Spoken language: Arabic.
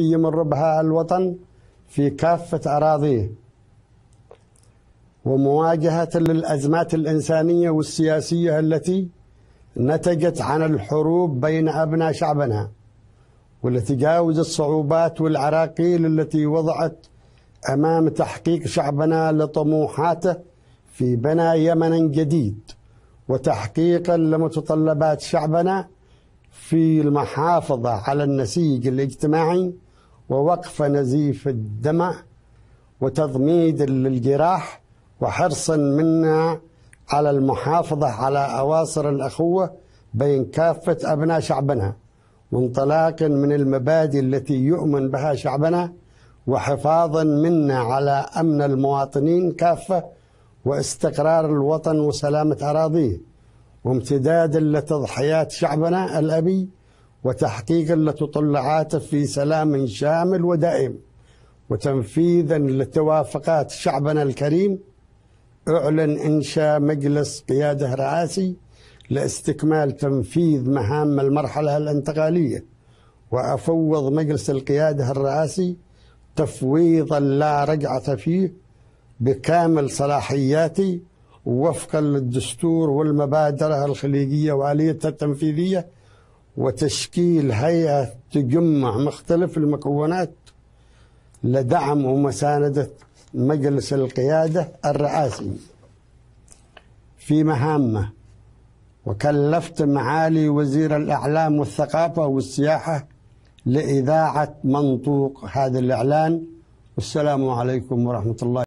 ملكية من الوطن في كافة أراضيه ومواجهة للأزمات الإنسانية والسياسية التي نتجت عن الحروب بين أبناء شعبنا والتي جاوزت الصعوبات والعراقيل التي وضعت أمام تحقيق شعبنا لطموحاته في بناء يمن جديد وتحقيقا لمتطلبات شعبنا في المحافظة على النسيج الاجتماعي ووقف نزيف الدمع وتضميد للجراح وحرص منا على المحافظة على أواصر الأخوة بين كافة أبناء شعبنا وانطلاقا من المبادئ التي يؤمن بها شعبنا وحفاظا منا على أمن المواطنين كافة واستقرار الوطن وسلامة أراضيه وامتدادا لتضحيات شعبنا الأبي وتحقيقا لتطلعات في سلام شامل ودائم وتنفيذا لتوافقات شعبنا الكريم اعلن انشاء مجلس قياده رئاسي لاستكمال تنفيذ مهام المرحله الانتقاليه وافوض مجلس القياده الرئاسي تفويضا لا رجعه فيه بكامل صلاحياتي وفقا للدستور والمبادره الخليجيه واليتها التنفيذيه وتشكيل هيئة تجمع مختلف المكونات لدعم ومساندة مجلس القيادة الرئاسي في مهامه وكلفت معالي وزير الإعلام والثقافة والسياحة لإذاعة منطوق هذا الإعلان والسلام عليكم ورحمة الله